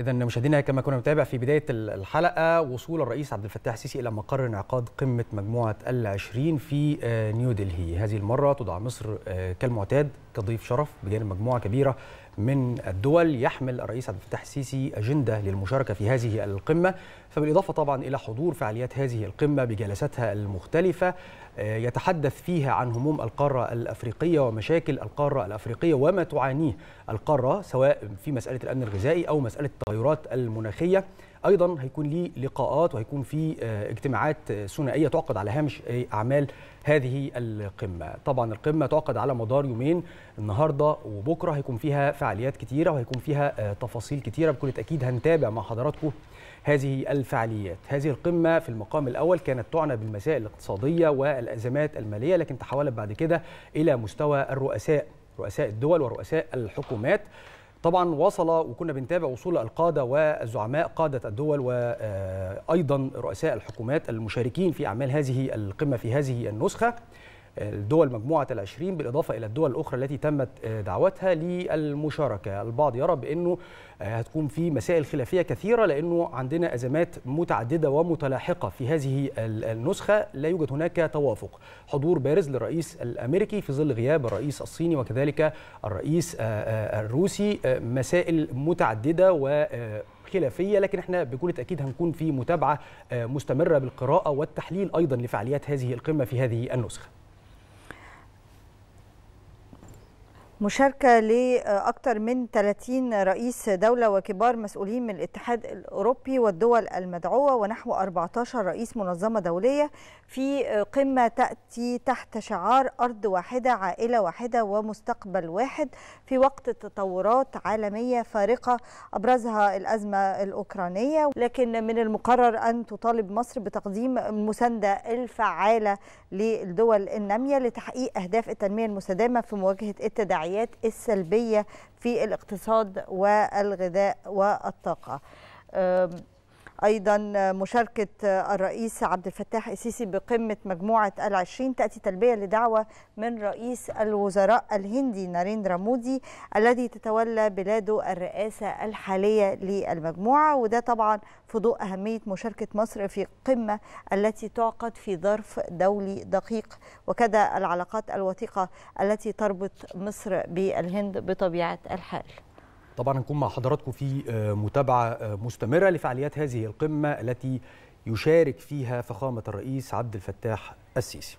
إذا مشاهدينا كما كنا بنتابع في بداية الحلقة وصول الرئيس عبد الفتاح السيسي إلى مقر انعقاد قمة مجموعة العشرين في آه، نيودلهي هذه المرة تدعى مصر آه، كالمعتاد كضيف شرف بجانب مجموعه كبيره من الدول يحمل الرئيس عبد الفتاح السيسي اجنده للمشاركه في هذه القمه فبالاضافه طبعا الى حضور فعاليات هذه القمه بجلساتها المختلفه آه، يتحدث فيها عن هموم القاره الافريقيه ومشاكل القاره الافريقيه وما تعانيه القاره سواء في مساله الامن الغذائي او مساله التغيرات المناخيه ايضا هيكون ليه لقاءات وهيكون في آه، اجتماعات آه، ثنائيه تعقد على هامش آه، اعمال هذه القمه طبعا القمه تعقد على مدار يومين النهارده وبكره هيكون فيها فعاليات كتيره وهيكون فيها تفاصيل كتيره بكل تاكيد هنتابع مع حضراتكم هذه الفعاليات هذه القمه في المقام الاول كانت تعنى بالمسائل الاقتصاديه والازمات الماليه لكن تحولت بعد كده الى مستوى الرؤساء رؤساء الدول ورؤساء الحكومات طبعا وصل وكنا بنتابع وصول القادة والزعماء قادة الدول وأيضا رؤساء الحكومات المشاركين في أعمال هذه القمة في هذه النسخة الدول مجموعة العشرين بالإضافة إلى الدول الأخرى التي تمت آه، دعوتها للمشاركة البعض يرى بأنه آه، هتكون في مسائل خلافية كثيرة لأنه عندنا أزمات متعددة ومتلاحقة في هذه النسخة لا يوجد هناك توافق حضور بارز للرئيس الأمريكي في ظل غياب الرئيس الصيني وكذلك الرئيس آه، الروسي مسائل متعددة و خلافيه لكن احنا بكل تاكيد هنكون في متابعه مستمره بالقراءه والتحليل ايضا لفعاليات هذه القمه في هذه النسخه مشاركة لأكثر آه، من 30 رئيس دولة وكبار مسؤولين من الاتحاد الأوروبي والدول المدعوة ونحو 14 رئيس منظمة دولية في آه، قمة تأتي تحت شعار أرض واحدة عائلة واحدة ومستقبل واحد في وقت تطورات عالمية فارقة أبرزها الأزمة الأوكرانية لكن من المقرر أن تطالب مصر بتقديم المساندة الفعالة للدول النامية لتحقيق أهداف التنمية المستدامة في مواجهة التداعيات التداعيات السلبية في الاقتصاد والغذاء والطاقة أيضا مشاركة الرئيس عبد الفتاح السيسي بقمة مجموعة العشرين تأتي تلبية لدعوة من رئيس الوزراء الهندي ناريندرا مودي الذي تتولى بلاده الرئاسة الحالية للمجموعة وده طبعا في ضوء أهمية مشاركة مصر في القمة التي تعقد في ظرف دولي دقيق وكذا العلاقات الوثيقة التي تربط مصر بالهند بطبيعة الحال طبعا هنكون مع حضراتكم في آه، متابعه آه، مستمره لفعاليات هذه القمه التي يشارك فيها فخامه الرئيس عبد الفتاح السيسي